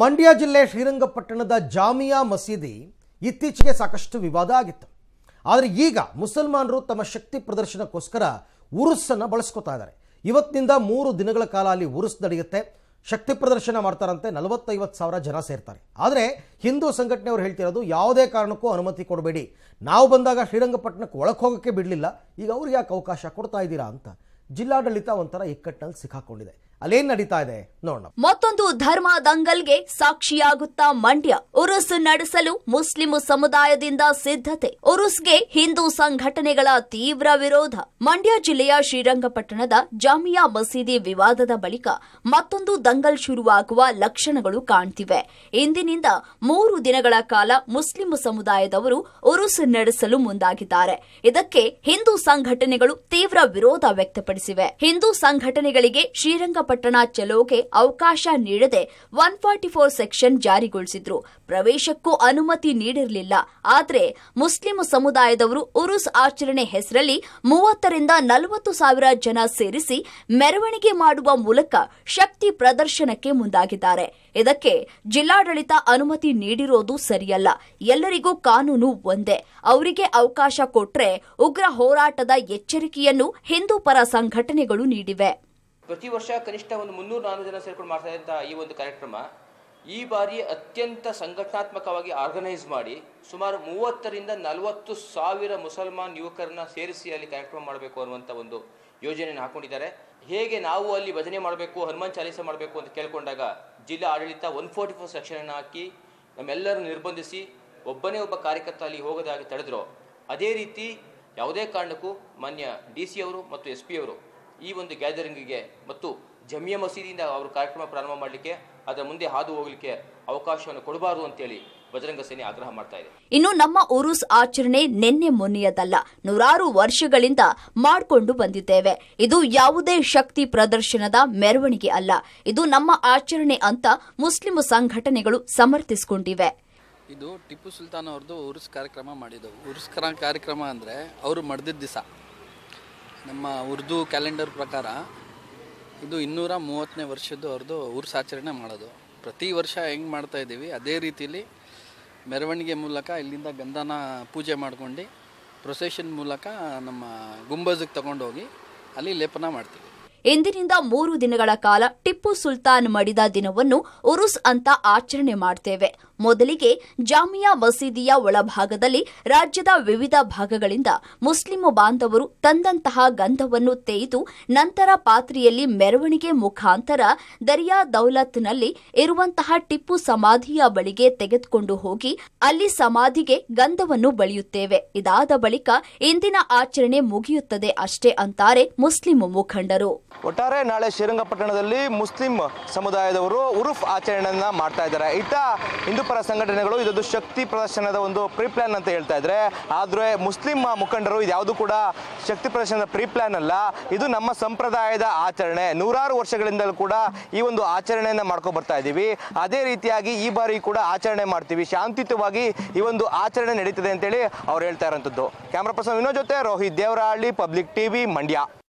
ಮಂಡ್ಯ ಜಿಲ್ಲೆ ಶ್ರೀರಂಗಪಟ್ಟಣದ ಜಾಮಿಯಾ ಮಸೀದಿ ಇತ್ತೀಚೆಗೆ ಸಾಕಷ್ಟು ವಿವಾದ ಆಗಿತ್ತು ಆದರೆ ಈಗ ಮುಸಲ್ಮಾನರು ತಮ್ಮ ಶಕ್ತಿ ಪ್ರದರ್ಶನಕ್ಕೋಸ್ಕರ ಉರುಸನ್ನು ಬಳಸ್ಕೊತಾ ಇದ್ದಾರೆ ಇವತ್ತಿನಿಂದ ಮೂರು ದಿನಗಳ ಕಾಲ ಅಲ್ಲಿ ಉರುಸ್ ನಡೆಯುತ್ತೆ ಶಕ್ತಿ ಪ್ರದರ್ಶನ ಮಾಡ್ತಾರಂತೆ ನಲವತ್ತೈವತ್ತು ಸಾವಿರ ಜನ ಸೇರ್ತಾರೆ ಆದರೆ ಹಿಂದೂ ಸಂಘಟನೆಯವರು ಹೇಳ್ತಿರೋದು ಯಾವುದೇ ಕಾರಣಕ್ಕೂ ಅನುಮತಿ ಕೊಡಬೇಡಿ ನಾವು ಬಂದಾಗ ಶ್ರೀರಂಗಪಟ್ಟಣಕ್ಕೆ ಒಳಕ್ಕೆ ಹೋಗೋಕ್ಕೆ ಬಿಡಲಿಲ್ಲ ಈಗ ಅವ್ರಿಗೆ ಯಾಕೆ ಅವಕಾಶ ಕೊಡ್ತಾ ಇದ್ದೀರಾ ಅಂತ ಜಿಲ್ಲಾಡಳಿತ ಒಂಥರ ಇಕ್ಕಟ್ಟಿನಲ್ಲಿ ಸಿಕ್ಕಾಕೊಂಡಿದೆ ಅಲ್ಲೇನ್ ನಡೀತಾ ಇದೆ ನೋಡೋಣ ಮತ್ತೊಂದು ಧರ್ಮ ದಂಗಲ್ಗೆ ಸಾಕ್ಷಿಯಾಗುತ್ತಾ ಮಂಡ್ಯ ಉರುಸ್ ನಡೆಸಲು ಮುಸ್ಲಿಂ ಸಮುದಾಯದಿಂದ ಸಿದ್ಧತೆ ಉರುಸ್ಗೆ ಹಿಂದೂ ಸಂಘಟನೆಗಳ ತೀವ್ರ ವಿರೋಧ ಮಂಡ್ಯ ಜಿಲ್ಲೆಯ ಶ್ರೀರಂಗಪಟ್ಟಣದ ಜಾಮಿಯಾ ಮಸೀದಿ ವಿವಾದದ ಬಳಿಕ ಮತ್ತೊಂದು ದಂಗಲ್ ಶುರುವಾಗುವ ಲಕ್ಷಣಗಳು ಕಾಣ್ತಿವೆ ಇಂದಿನಿಂದ ಮೂರು ದಿನಗಳ ಕಾಲ ಮುಸ್ಲಿಂ ಸಮುದಾಯದವರು ಉರುಸ್ ನಡೆಸಲು ಮುಂದಾಗಿದ್ದಾರೆ ಇದಕ್ಕೆ ಹಿಂದೂ ಸಂಘಟನೆಗಳು ತೀವ್ರ ವಿರೋಧ ವ್ಯಕ್ತಪಡಿಸಿವೆ ಹಿಂದೂ ಸಂಘಟನೆಗಳಿಗೆ ಶ್ರೀರಂಗ ವಿಶಾಖಪಟ್ಟಣ ಚಲೋಗೆ ಅವಕಾಶ ನೀಡದೆ ಒನ್ ಫಾರ್ಟಿ ಫೋರ್ ಸೆಕ್ಷನ್ ಜಾರಿಗೊಳಿಸಿದ್ರು ಪ್ರವೇಶಕ್ಕೂ ಅನುಮತಿ ನೀಡಿರಲಿಲ್ಲ ಆದರೆ ಮುಸ್ಲಿಂ ಸಮುದಾಯದವರು ಉರುಸ್ ಆಚರಣೆ ಹೆಸರಲ್ಲಿ ಮೂವತ್ತರಿಂದ ನಲವತ್ತು ಸಾವಿರ ಜನ ಸೇರಿಸಿ ಮೆರವಣಿಗೆ ಮಾಡುವ ಮೂಲಕ ಶಕ್ತಿ ಪ್ರದರ್ಶನಕ್ಕೆ ಮುಂದಾಗಿದ್ದಾರೆ ಇದಕ್ಕೆ ಜಿಲ್ಲಾಡಳಿತ ಅನುಮತಿ ನೀಡಿರೋದು ಸರಿಯಲ್ಲ ಎಲ್ಲರಿಗೂ ಕಾನೂನು ಒಂದೇ ಅವರಿಗೆ ಅವಕಾಶ ಕೊಟ್ರೆ ಉಗ್ರ ಹೋರಾಟದ ಎಚ್ಚರಿಕೆಯನ್ನು ಹಿಂದೂ ಪರ ಸಂಘಟನೆಗಳು ನೀಡಿವೆ ಪ್ರತಿ ವರ್ಷ ಕನಿಷ್ಠ ಒಂದು ಮುನ್ನೂರು ನಾಲ್ಕು ಜನ ಸೇರ್ಕೊಂಡು ಮಾಡ್ತಾ ಇದ್ದಂಥ ಈ ಒಂದು ಕಾರ್ಯಕ್ರಮ ಈ ಬಾರಿ ಅತ್ಯಂತ ಸಂಘಟನಾತ್ಮಕವಾಗಿ ಆರ್ಗನೈಸ್ ಮಾಡಿ ಸುಮಾರು ಮೂವತ್ತರಿಂದ ನಲವತ್ತು ಸಾವಿರ ಮುಸಲ್ಮಾನ್ ಯುವಕರನ್ನ ಸೇರಿಸಿ ಅಲ್ಲಿ ಕಾರ್ಯಕ್ರಮ ಮಾಡಬೇಕು ಅನ್ನುವಂಥ ಒಂದು ಯೋಜನೆಯನ್ನು ಹಾಕೊಂಡಿದ್ದಾರೆ ಹೇಗೆ ನಾವು ಅಲ್ಲಿ ಭಜನೆ ಮಾಡಬೇಕು ಹನುಮಾನ್ ಚಾಲೀಸ ಮಾಡಬೇಕು ಅಂತ ಕೇಳ್ಕೊಂಡಾಗ ಜಿಲ್ಲಾ ಆಡಳಿತ ಒನ್ ಫೋರ್ಟಿ ಫೋರ್ ಸೆಕ್ಷನನ್ನು ಹಾಕಿ ನಮ್ಮೆಲ್ಲರನ್ನು ನಿರ್ಬಂಧಿಸಿ ಒಬ್ಬನೇ ಒಬ್ಬ ಕಾರ್ಯಕರ್ತ ಅಲ್ಲಿ ಹೋಗೋದಾಗಿ ತಡೆದ್ರು ಅದೇ ರೀತಿ ಯಾವುದೇ ಕಾರಣಕ್ಕೂ ಮಾನ್ಯ ಡಿ ಸಿ ಅವರು ಮತ್ತು ಎಸ್ ಪಿ ಅವರು ಈ ಒಂದು ಗ್ಯಾದರಿಂಗಿಗೆ ಮತ್ತು ಜಮಿಯ ಮಸೀದಿಯಿಂದ ಅವರು ಕಾರ್ಯಕ್ರಮ ಪ್ರಾರಂಭ ಮಾಡಲಿಕ್ಕೆ ಅದರ ಮುಂದೆ ಹಾದು ಹೋಗಲಿಕ್ಕೆ ಅವಕಾಶವನ್ನು ಕೊಡಬಾರದು ಅಂತೇಳಿ ಬಜರಂಗ ಸೇನೆ ಆಗ್ರಹ ಮಾಡ್ತಾ ಇದೆ ಇನ್ನು ನಮ್ಮ ಉರುಸ್ ಆಚರಣೆ ನಿನ್ನೆ ಮೊನ್ನೆಯದಲ್ಲ ನೂರಾರು ವರ್ಷಗಳಿಂದ ಮಾಡಿಕೊಂಡು ಬಂದಿದ್ದೇವೆ ಇದು ಯಾವುದೇ ಶಕ್ತಿ ಪ್ರದರ್ಶನದ ಮೆರವಣಿಗೆ ಅಲ್ಲ ಇದು ನಮ್ಮ ಆಚರಣೆ ಅಂತ ಮುಸ್ಲಿಂ ಸಂಘಟನೆಗಳು ಸಮರ್ಥಿಸಿಕೊಂಡಿವೆ ಇದು ಟಿಪ್ಪು ಸುಲ್ತಾನ್ ಅವ್ರದ್ದು ಉರುಸ್ ಕಾರ್ಯಕ್ರಮ ಮಾಡಿದವು ಉರ್ಸ್ ಕಾರ್ಯಕ್ರಮ ಅಂದ್ರೆ ಅವರು ಮಡ್ದಿದ್ದ ದಿವಸ ನಮ್ಮ ಉರ್ದು ಕ್ಯಾಲೆಂಡರ್ ಪ್ರಕಾರ ಇದು ಇನ್ನೂರ ಮೂವತ್ತನೇ ವರ್ಷದ್ದು ಅವ್ರದ್ದು ಆಚರಣೆ ಮಾಡೋದು ಪ್ರತಿ ವರ್ಷ ಹೆಂಗೆ ಮಾಡ್ತಾ ಇದ್ದೀವಿ ಅದೇ ರೀತಿಯಲ್ಲಿ ಮೆರವಣಿಗೆ ಮೂಲಕ ಇಲ್ಲಿಂದ ಗಂಧನ ಪೂಜೆ ಮಾಡ್ಕೊಂಡು ಪ್ರೊಸೆಷನ್ ಮೂಲಕ ನಮ್ಮ ಗುಂಬಜ್ಗೆ ತಗೊಂಡೋಗಿ ಅಲ್ಲಿ ಲೇಪನ ಮಾಡ್ತೀವಿ ಇಂದಿನಿಂದ ಮೂರು ದಿನಗಳ ಕಾಲ ಟಿಪ್ಪು ಸುಲ್ತಾನ್ ಮಡಿದ ದಿನವನ್ನು ಉರುಸ್ ಅಂತ ಆಚರಣೆ ಮಾಡ್ತೇವೆ ಮೊದಲಿಗೆ ಜಾಮಿಯಾ ಮಸೀದಿಯ ಒಳಭಾಗದಲ್ಲಿ ರಾಜ್ಯದ ವಿವಿಧ ಭಾಗಗಳಿಂದ ಮುಸ್ಲಿಂ ಬಾಂಧವರು ತಂದಂತಹ ಗಂಧವನ್ನು ತೇಯ್ದು ನಂತರ ಪಾತ್ರೆಯಲ್ಲಿ ಮೆರವಣಿಗೆ ಮುಖಾಂತರ ದರಿಯಾ ದೌಲತ್ನಲ್ಲಿ ಇರುವಂತಹ ಟಿಪ್ಪು ಸಮಾಧಿಯ ಬಳಿಗೆ ತೆಗೆದುಕೊಂಡು ಹೋಗಿ ಅಲ್ಲಿ ಸಮಾಧಿಗೆ ಗಂಧವನ್ನು ಬಳಿಯುತ್ತೇವೆ ಇದಾದ ಬಳಿಕ ಇಂದಿನ ಆಚರಣೆ ಮುಗಿಯುತ್ತದೆ ಅಷ್ಟೇ ಅಂತಾರೆ ಮುಸ್ಲಿಂ ಮುಖಂಡರು ಒಟ್ಟಾರೆ ನಾಳೆ ಶ್ರೀರಂಗಪಟ್ಟಣದಲ್ಲಿ ಮುಸ್ಲಿಂ ಸಮುದಾಯದವರು ಉರುಫ್ ಆಚರಣೆಯನ್ನ ಮಾಡ್ತಾ ಇದ್ದಾರೆ ಇತ್ತ ಹಿಂದೂಪರ ಸಂಘಟನೆಗಳು ಇದೊಂದು ಶಕ್ತಿ ಪ್ರದರ್ಶನದ ಒಂದು ಪ್ರೀ ಅಂತ ಹೇಳ್ತಾ ಇದ್ದಾರೆ ಆದರೆ ಮುಸ್ಲಿಂ ಮುಖಂಡರು ಇದ್ಯಾವುದು ಕೂಡ ಶಕ್ತಿ ಪ್ರದರ್ಶನದ ಪ್ರೀ ಅಲ್ಲ ಇದು ನಮ್ಮ ಸಂಪ್ರದಾಯದ ಆಚರಣೆ ನೂರಾರು ವರ್ಷಗಳಿಂದಲೂ ಕೂಡ ಈ ಒಂದು ಆಚರಣೆಯನ್ನ ಮಾಡ್ಕೊ ಬರ್ತಾ ಇದ್ದೀವಿ ಅದೇ ರೀತಿಯಾಗಿ ಈ ಬಾರಿ ಕೂಡ ಆಚರಣೆ ಮಾಡ್ತೀವಿ ಶಾಂತಿಯುತವಾಗಿ ಈ ಒಂದು ಆಚರಣೆ ನಡೀತದೆ ಅಂತೇಳಿ ಅವ್ರು ಹೇಳ್ತಾ ಇರೋಂಥದ್ದು ಕ್ಯಾಮ್ರಾ ಪರ್ಸನ್ ವಿನೋದ್ ಜೊತೆ ರೋಹಿತ್ ದೇವರಹಳ್ಳಿ ಪಬ್ಲಿಕ್ ಟಿವಿ ಮಂಡ್ಯ